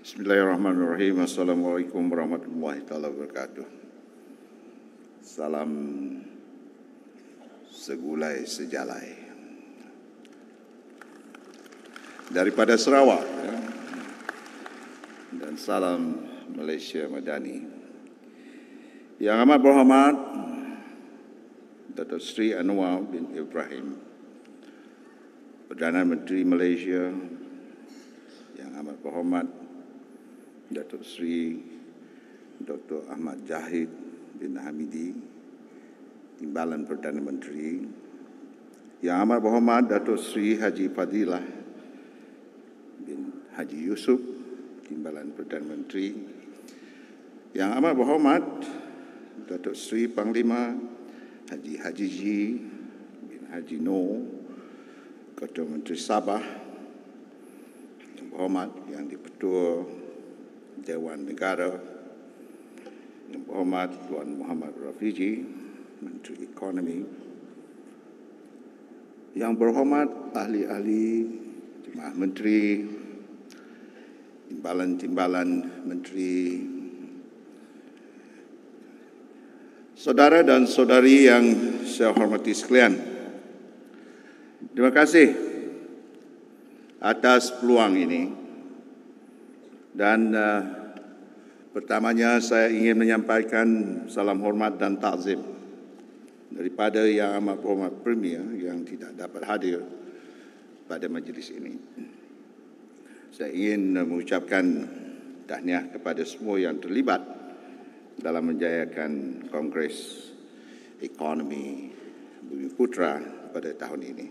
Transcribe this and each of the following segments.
Bismillahirrahmanirrahim. Assalamualaikum warahmatullahi taala wabarakatuh. Salam segulai sejalai. Daripada Sarawak ya. dan salam Malaysia Madani. Yang amat berhormat Datuk Sri Anwar bin Ibrahim Perdana Menteri Malaysia yang amat berhormat Datuk Sri Dr. Ahmad Jahid bin Hamidi Timbalan Perdana Menteri Yang Amat Berhormat Datuk Sri Haji Fadilah bin Haji Yusuf Timbalan Perdana Menteri Yang Amat Berhormat Datuk Sri Panglima Haji Haji Ji bin Haji Noor Ketua Menteri Sabah Yang Berhormat Yang di Dewan Negara Yang Berhormat Tuan Muhammad Rafiji Menteri Ekonomi Yang Berhormat Ahli-ahli Jemaah Menteri Timbalan-timbalan Menteri Saudara dan saudari yang saya hormati sekalian Terima kasih atas peluang ini dan uh, pertamanya saya ingin menyampaikan salam hormat dan takzim daripada yang amat hormat premier yang tidak dapat hadir pada majlis ini. Saya ingin eh, mengucapkan tahniah kepada semua yang terlibat dalam menjayakan Kongres Ekonomi Bumi Putra pada tahun ini.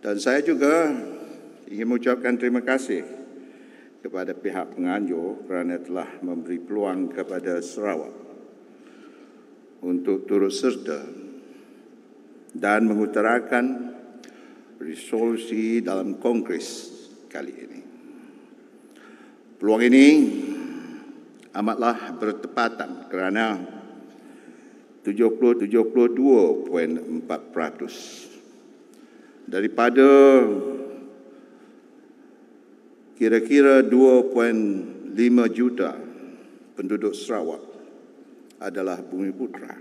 Dan saya juga ingin mengucapkan terima kasih kepada pihak penganjur kerana telah memberi peluang kepada Sarawak untuk turut serta dan mengutarakan resolusi dalam Kongres kali ini. Peluang ini amatlah bertepatan kerana 70-72.4% daripada kira-kira 2.5 juta penduduk Sarawak adalah bumi putra.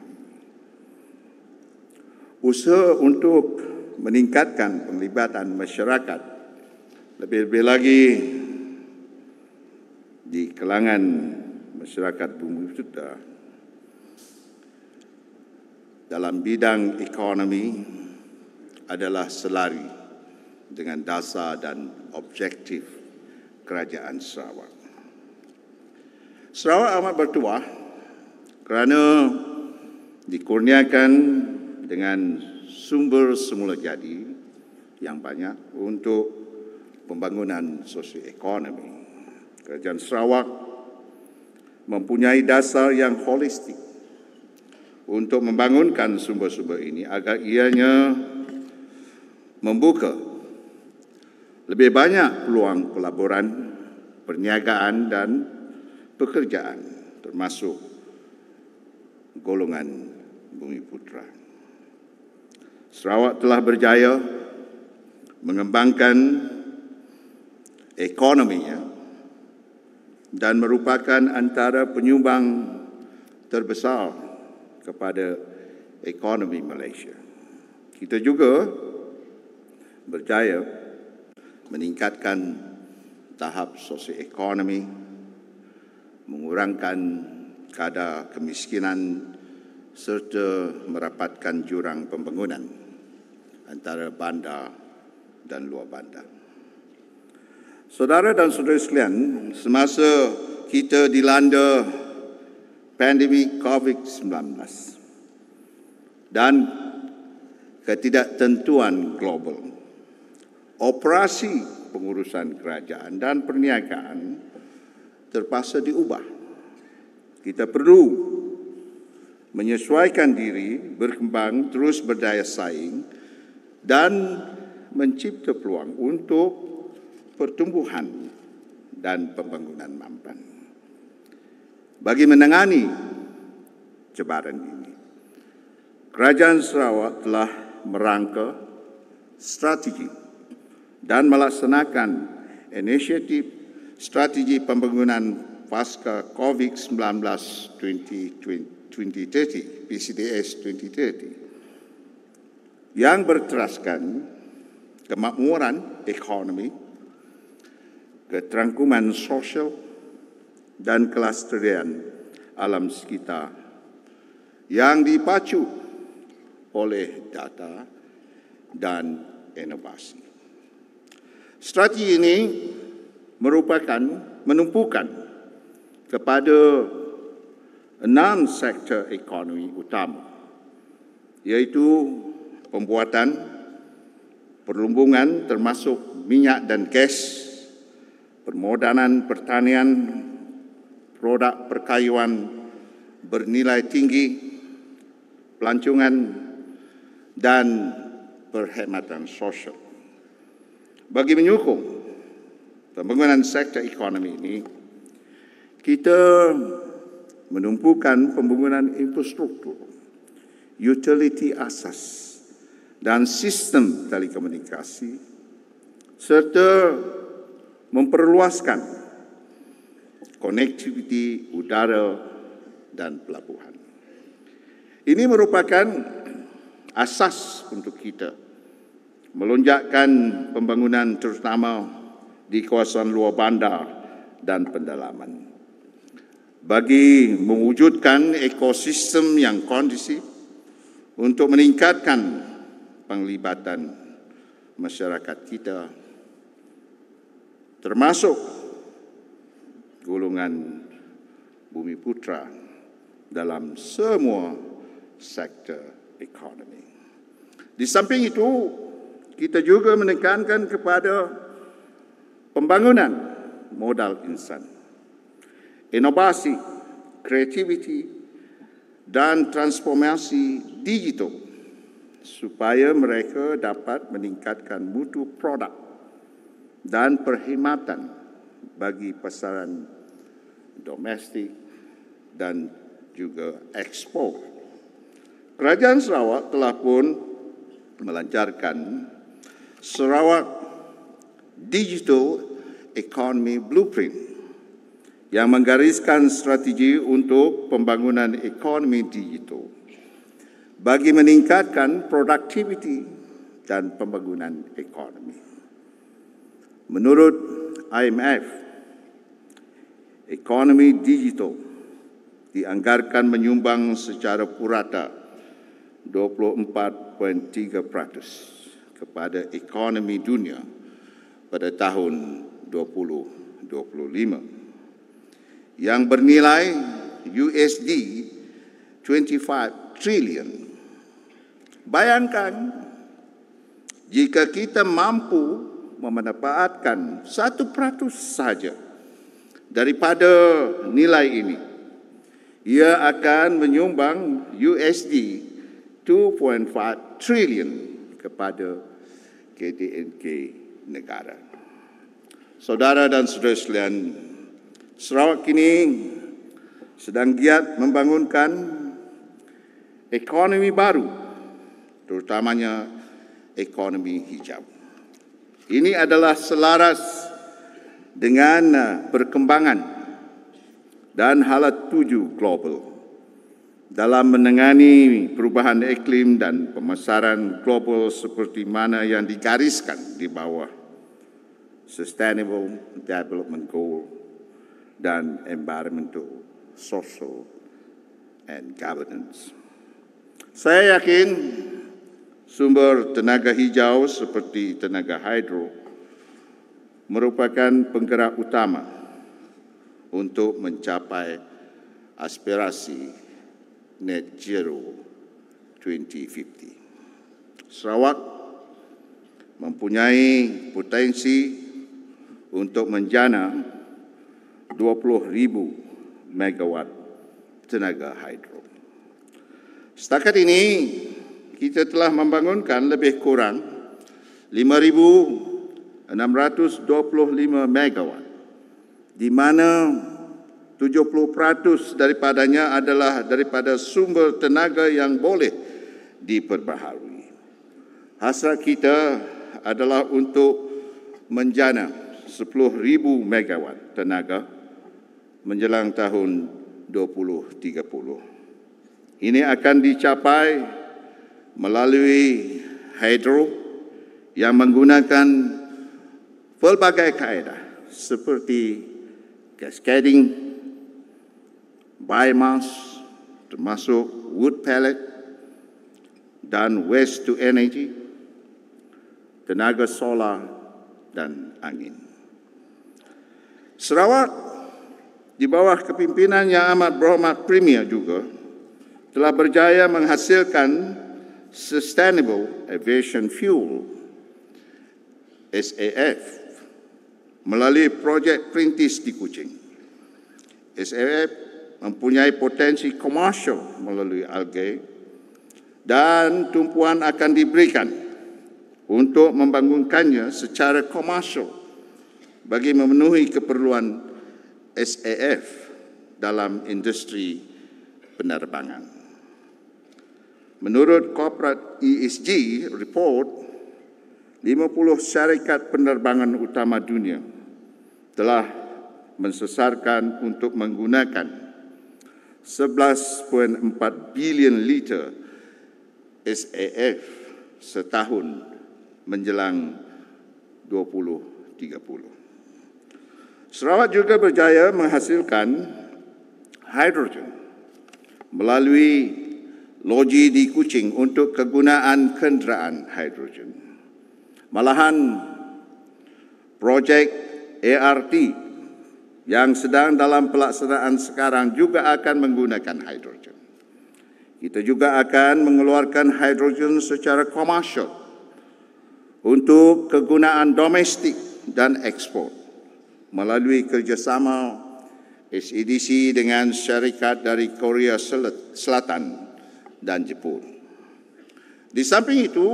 Usaha untuk meningkatkan penglibatan masyarakat lebih-lebih lagi di kalangan masyarakat bumi putra dalam bidang ekonomi adalah selari dengan dasar dan objektif kerajaan Sarawak. Sarawak amat bertuah kerana dikurniakan dengan sumber semula jadi yang banyak untuk pembangunan ekonomi. Kerajaan Sarawak mempunyai dasar yang holistik untuk membangunkan sumber-sumber ini agar ianya membuka lebih banyak peluang pelaburan, perniagaan dan pekerjaan termasuk golongan Bumi Putra. Sarawak telah berjaya mengembangkan ekonominya dan merupakan antara penyumbang terbesar kepada ekonomi Malaysia. Kita juga berjaya meningkatkan tahap sosioekonomi, mengurangkan kadar kemiskinan serta merapatkan jurang pembangunan antara bandar dan luar bandar. Saudara dan saudari sekalian, semasa kita dilanda pandemik COVID-19 dan ketidaktentuan global, operasi pengurusan kerajaan dan perniagaan terpaksa diubah. Kita perlu menyesuaikan diri, berkembang, terus berdaya saing, dan mencipta peluang untuk pertumbuhan dan pembangunan mampan. Bagi menangani cebaran ini, Kerajaan Sarawak telah merangka strategi dan melaksanakan inisiatif strategi pembangunan pasca COVID-19 2030, PCDS 2030, yang berteraskan kemakmuran ekonomi, keterangkuman sosial dan kelasterian alam sekitar yang dipacu oleh data dan inovasi. Strategi ini merupakan menumpukan kepada enam sektor ekonomi utama iaitu pembuatan, perlumbungan termasuk minyak dan gas, permodanan pertanian, produk perkayuan bernilai tinggi, pelancongan dan perkhidmatan sosial bagi menyokong pembangunan sektor ekonomi ini, kita menumpukan pembangunan infrastruktur, utility asas dan sistem telekomunikasi serta memperluaskan konektiviti udara dan pelabuhan. Ini merupakan asas untuk kita melonjakkan pembangunan terutama di kawasan luar bandar dan pendalaman. Bagi mewujudkan ekosistem yang kondisif untuk meningkatkan penglibatan masyarakat kita termasuk golongan bumi putra dalam semua sektor ekonomi. Di samping itu, kita juga menekankan kepada pembangunan modal insan. Inovasi, kreativiti dan transformasi digital supaya mereka dapat meningkatkan mutu produk dan perkhidmatan bagi pasaran domestik dan juga ekspor. Kerajaan Sarawak telah pun melancarkan Sarawak Digital Economy Blueprint yang menggariskan strategi untuk pembangunan ekonomi digital bagi meningkatkan produktiviti dan pembangunan ekonomi. Menurut IMF, ekonomi digital dianggarkan menyumbang secara purata 24.3 peratus kepada ekonomi dunia pada tahun 2025 yang bernilai USD 25 trillion. Bayangkan jika kita mampu memanfaatkan satu peratus saja daripada nilai ini, ia akan menyumbang USD 2.5 trillion kepada KDNK negara. Saudara dan saudara sekalian, Sarawak kini sedang giat membangunkan ekonomi baru, terutamanya ekonomi hijau. Ini adalah selaras dengan uh, perkembangan dan halat tuju global dalam menangani perubahan iklim dan pemasaran global seperti mana yang digariskan di bawah Sustainable Development Goal dan Environmental, Social and Governance. Saya yakin sumber tenaga hijau seperti tenaga hidro merupakan penggerak utama untuk mencapai aspirasi net zero 2050. Sarawak mempunyai potensi untuk menjana 20,000 megawatt tenaga hidro. Setakat ini, kita telah membangunkan lebih kurang 5,625 megawatt di mana 70% daripadanya adalah daripada sumber tenaga yang boleh diperbaharui. Hasrat kita adalah untuk menjana 10,000 megawatt tenaga menjelang tahun 2030. Ini akan dicapai melalui hidro yang menggunakan pelbagai kaedah seperti cascading biomass, termasuk wood pellet dan waste to energy, tenaga solar dan angin. Sarawak di bawah kepimpinan yang amat berhormat premier juga telah berjaya menghasilkan sustainable aviation fuel SAF melalui projek perintis di Kuching. SAF mempunyai potensi komersial melalui algae dan tumpuan akan diberikan untuk membangunkannya secara komersial bagi memenuhi keperluan SAF dalam industri penerbangan. Menurut corporate ESG report, 50 syarikat penerbangan utama dunia telah mensesarkan untuk menggunakan 11.4 bilion liter SAF setahun menjelang 2030. Sarawak juga berjaya menghasilkan hidrogen melalui loji di Kuching untuk kegunaan kenderaan hidrogen. Malahan projek ART yang sedang dalam pelaksanaan sekarang juga akan menggunakan hidrogen. Kita juga akan mengeluarkan hidrogen secara komersial untuk kegunaan domestik dan ekspor melalui kerjasama SEDC dengan syarikat dari Korea Selatan dan Jepun. Di samping itu,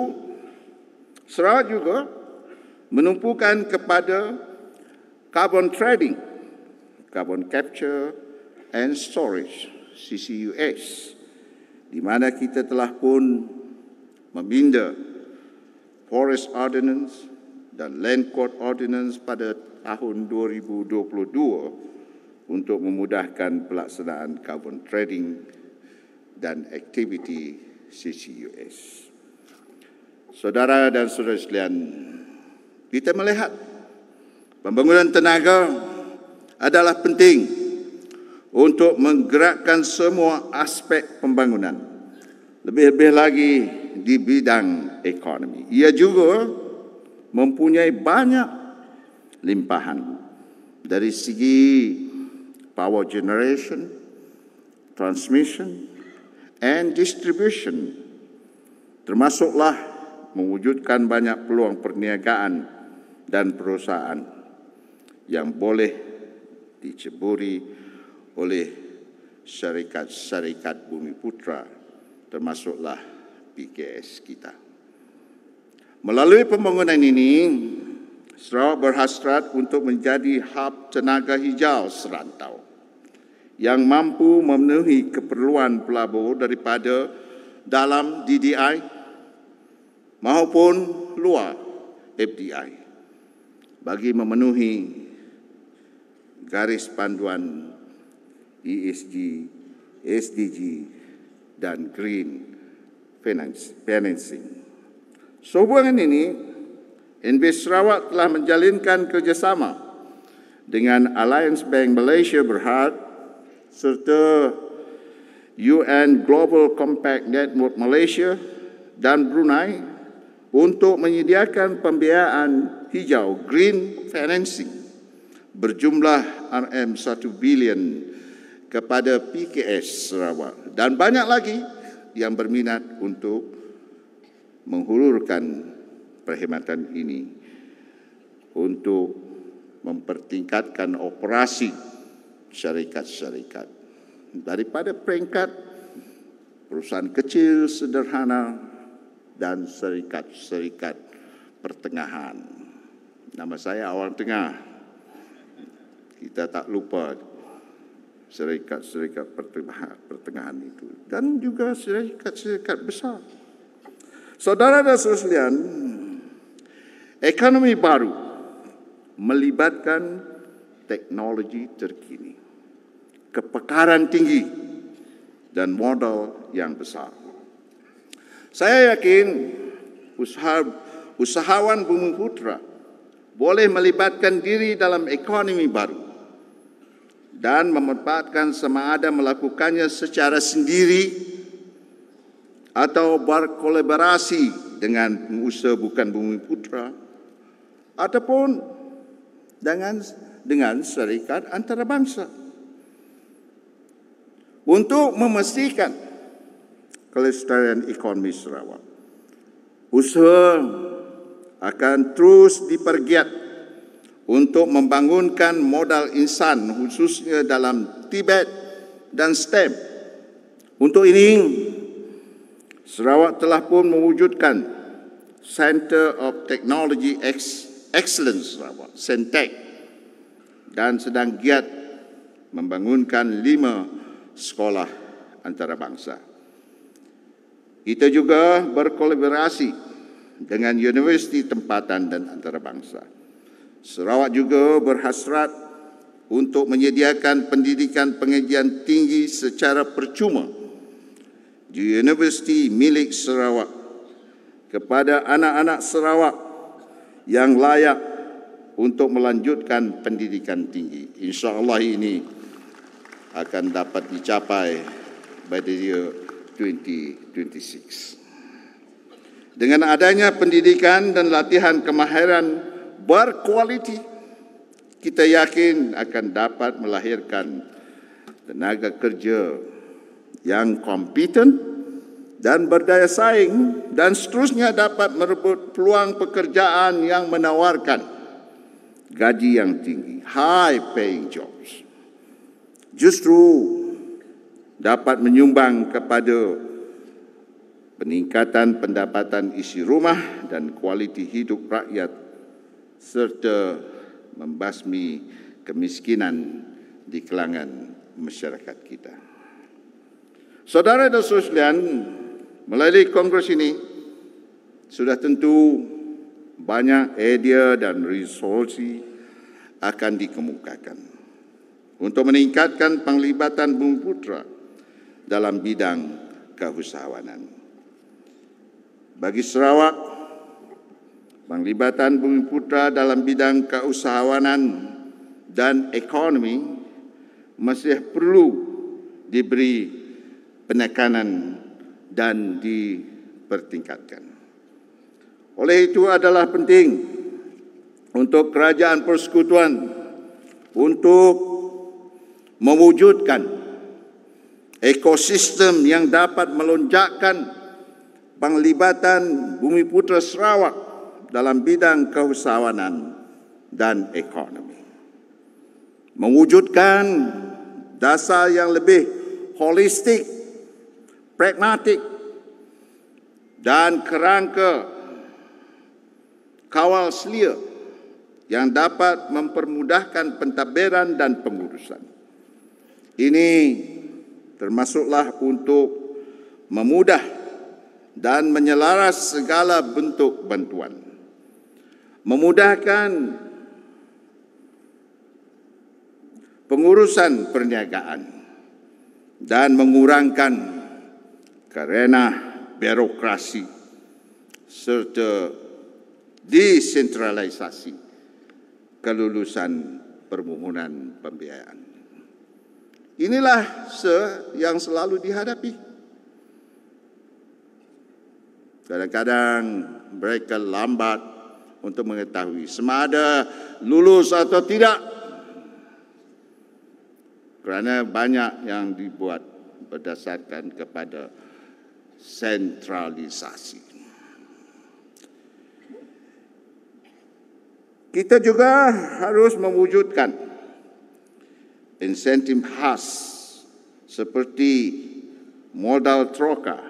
Sarawak juga menumpukan kepada carbon trading Carbon Capture and Storage, CCUS, di mana kita telah pun meminda Forest Ordinance dan Land Court Ordinance pada tahun 2022 untuk memudahkan pelaksanaan carbon trading dan aktiviti CCUS. Saudara dan saudara sekalian, kita melihat pembangunan tenaga adalah penting untuk menggerakkan semua aspek pembangunan. Lebih-lebih lagi di bidang ekonomi. Ia juga mempunyai banyak limpahan dari segi power generation, transmission and distribution. Termasuklah mewujudkan banyak peluang perniagaan dan perusahaan yang boleh diceburi oleh syarikat-syarikat Bumi Putra termasuklah PKS kita. Melalui pembangunan ini, Sarawak berhasrat untuk menjadi hub tenaga hijau serantau yang mampu memenuhi keperluan pelabur daripada dalam DDI maupun luar FDI bagi memenuhi garis panduan ESG, SDG, dan green financing. Sehubungan ini, NB Sarawak telah menjalinkan kerjasama dengan Alliance Bank Malaysia Berhad serta UN Global Compact Network Malaysia dan Brunei untuk menyediakan pembiayaan hijau green financing berjumlah RM1 bilion kepada PKS Sarawak dan banyak lagi yang berminat untuk menghulurkan perkhidmatan ini untuk mempertingkatkan operasi syarikat-syarikat daripada peringkat perusahaan kecil sederhana dan syarikat-syarikat pertengahan. Nama saya Awang Tengah, kita tak lupa serikat-serikat pertengahan, itu dan juga serikat-serikat besar. Saudara dan sekalian, ekonomi baru melibatkan teknologi terkini, kepekaran tinggi dan modal yang besar. Saya yakin usaha, usahawan bumi putra boleh melibatkan diri dalam ekonomi baru dan memanfaatkan sama ada melakukannya secara sendiri atau berkolaborasi dengan pengusaha bukan bumi putra ataupun dengan dengan syarikat antarabangsa untuk memastikan kelestarian ekonomi Sarawak. Usaha akan terus dipergiat untuk membangunkan modal insan khususnya dalam Tibet dan STEM. Untuk ini, Sarawak telah pun mewujudkan Center of Technology Excellence Sarawak, Sentech dan sedang giat membangunkan lima sekolah antarabangsa. Kita juga berkolaborasi dengan universiti tempatan dan antarabangsa. Sarawak juga berhasrat untuk menyediakan pendidikan pengajian tinggi secara percuma di universiti milik Sarawak kepada anak-anak Sarawak yang layak untuk melanjutkan pendidikan tinggi. Insya Allah ini akan dapat dicapai by the year 2026. Dengan adanya pendidikan dan latihan kemahiran berkualiti kita yakin akan dapat melahirkan tenaga kerja yang kompeten dan berdaya saing dan seterusnya dapat merebut peluang pekerjaan yang menawarkan gaji yang tinggi high paying jobs justru dapat menyumbang kepada peningkatan pendapatan isi rumah dan kualiti hidup rakyat serta membasmi kemiskinan di kelangan masyarakat kita. Saudara dan sekalian, melalui kongres ini sudah tentu banyak idea dan resolusi akan dikemukakan untuk meningkatkan penglibatan Bumi Putra dalam bidang keusahawanan. Bagi Sarawak, penglibatan Bumi Putra dalam bidang keusahawanan dan ekonomi masih perlu diberi penekanan dan dipertingkatkan. Oleh itu adalah penting untuk kerajaan persekutuan untuk mewujudkan ekosistem yang dapat melonjakkan penglibatan Bumi Putra Sarawak dalam bidang keusahawanan dan ekonomi. Mewujudkan dasar yang lebih holistik, pragmatik dan kerangka kawal selia yang dapat mempermudahkan pentadbiran dan pengurusan. Ini termasuklah untuk memudah dan menyelaras segala bentuk bantuan. memudahkan pengurusan perniagaan dan mengurangkan karena birokrasi serta desentralisasi kelulusan permohonan pembiayaan. Inilah se yang selalu dihadapi. Kadang-kadang mereka lambat untuk mengetahui sama ada lulus atau tidak. Kerana banyak yang dibuat berdasarkan kepada sentralisasi. Kita juga harus mewujudkan insentif khas seperti modal troka,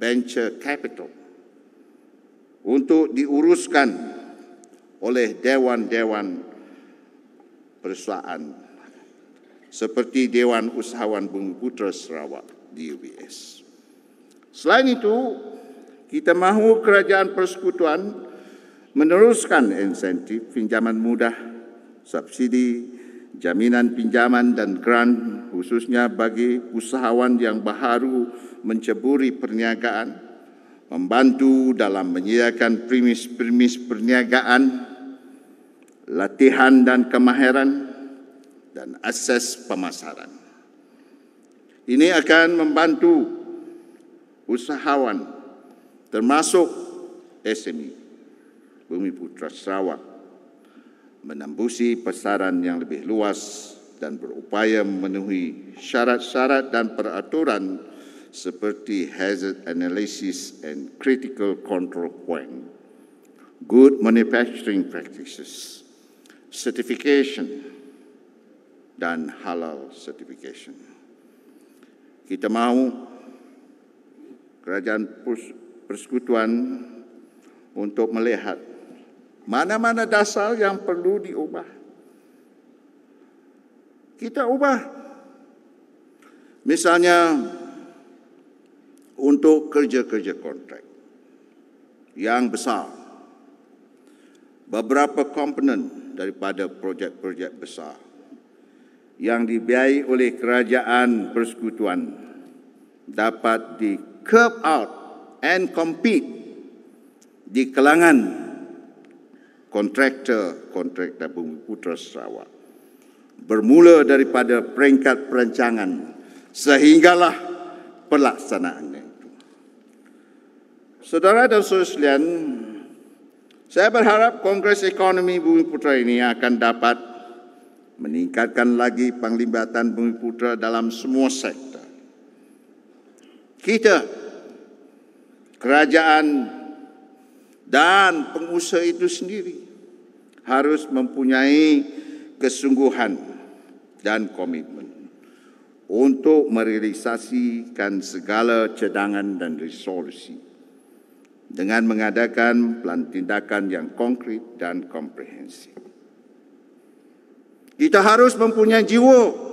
venture capital untuk diuruskan oleh dewan-dewan perusahaan seperti Dewan Usahawan Bumi Putra Sarawak DUBS. Selain itu, kita mahu kerajaan persekutuan meneruskan insentif pinjaman mudah, subsidi, jaminan pinjaman dan grant khususnya bagi usahawan yang baru menceburi perniagaan membantu dalam menyediakan primis-primis perniagaan, latihan dan kemahiran, dan akses pemasaran. Ini akan membantu usahawan termasuk SME Bumi Putra Sarawak menembusi pasaran yang lebih luas dan berupaya memenuhi syarat-syarat dan peraturan seperti hazard analysis and critical control point, good manufacturing practices, certification dan halal certification. Kita mahu kerajaan persekutuan untuk melihat mana-mana dasar yang perlu diubah. Kita ubah. Misalnya untuk kerja-kerja kontrak yang besar. Beberapa komponen daripada projek-projek besar yang dibiayai oleh kerajaan persekutuan dapat di curb out and compete di kalangan kontraktor-kontraktor Bumi Putera Sarawak. Bermula daripada peringkat perancangan sehinggalah pelaksanaannya. Saudara dan saudara sekalian, saya berharap Kongres Ekonomi Bumi Putra ini akan dapat meningkatkan lagi penglibatan Bumi Putra dalam semua sektor. Kita, kerajaan dan pengusaha itu sendiri harus mempunyai kesungguhan dan komitmen untuk merealisasikan segala cadangan dan resolusi dengan mengadakan pelan tindakan yang konkret dan komprehensif. Kita harus mempunyai jiwa.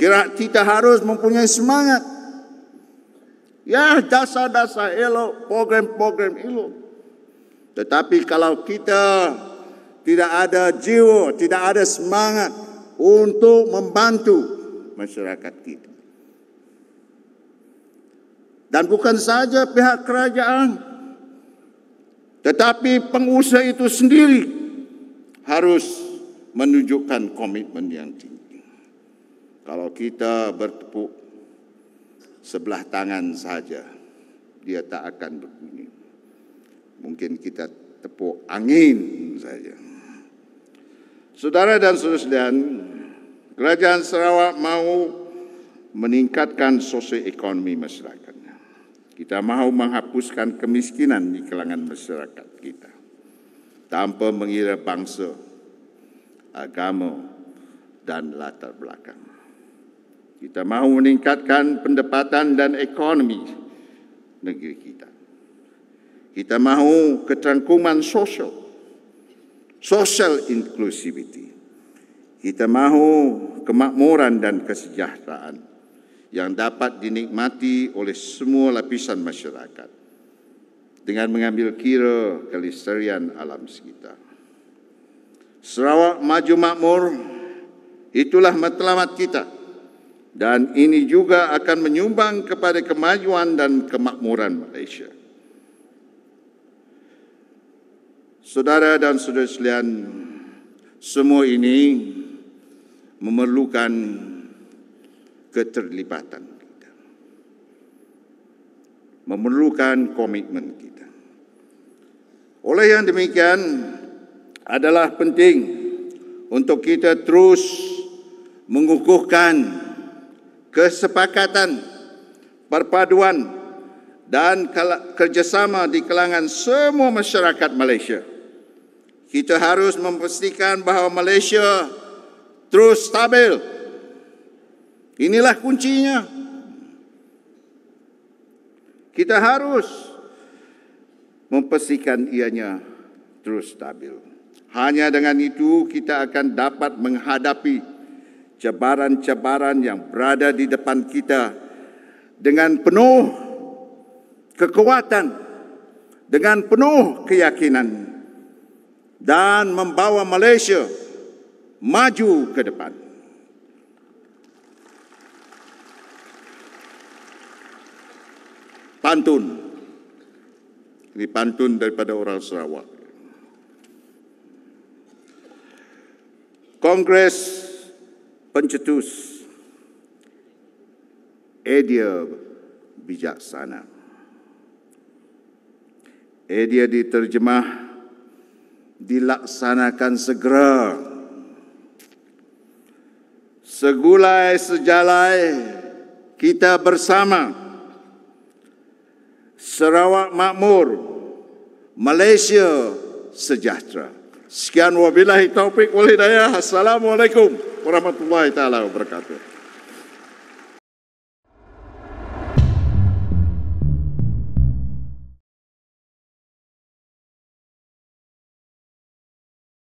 Kira kita harus mempunyai semangat. Ya, dasar-dasar elok, program-program elok. Tetapi kalau kita tidak ada jiwa, tidak ada semangat untuk membantu masyarakat kita dan bukan saja pihak kerajaan tetapi pengusaha itu sendiri harus menunjukkan komitmen yang tinggi. Kalau kita bertepuk sebelah tangan saja, dia tak akan berbunyi. Mungkin kita tepuk angin saja. Saudara dan saudara-saudara, Kerajaan Sarawak mahu meningkatkan ekonomi masyarakat. Kita mahu menghapuskan kemiskinan di kalangan masyarakat kita. Tanpa mengira bangsa, agama dan latar belakang. Kita mahu meningkatkan pendapatan dan ekonomi negeri kita. Kita mahu keterangkuman sosial, social inclusivity. Kita mahu kemakmuran dan kesejahteraan yang dapat dinikmati oleh semua lapisan masyarakat dengan mengambil kira kelestarian alam sekitar. Sarawak maju makmur itulah matlamat kita dan ini juga akan menyumbang kepada kemajuan dan kemakmuran Malaysia. Saudara dan saudara sekalian, semua ini memerlukan keterlibatan kita. Memerlukan komitmen kita. Oleh yang demikian adalah penting untuk kita terus mengukuhkan kesepakatan, perpaduan dan kerjasama di kalangan semua masyarakat Malaysia. Kita harus memastikan bahawa Malaysia terus stabil Inilah kuncinya. Kita harus mempersihkan ianya terus stabil. Hanya dengan itu kita akan dapat menghadapi cabaran-cabaran yang berada di depan kita dengan penuh kekuatan, dengan penuh keyakinan dan membawa Malaysia maju ke depan. pantun. Ini pantun daripada orang Sarawak. Kongres Pencetus Edia eh, Bijaksana. Edia eh, diterjemah dilaksanakan segera. Segulai sejalai kita bersama. Bersama. Sarawak makmur, Malaysia sejahtera. Sekian wabillahi taufik wal hidayah. Assalamualaikum warahmatullahi taala wabarakatuh.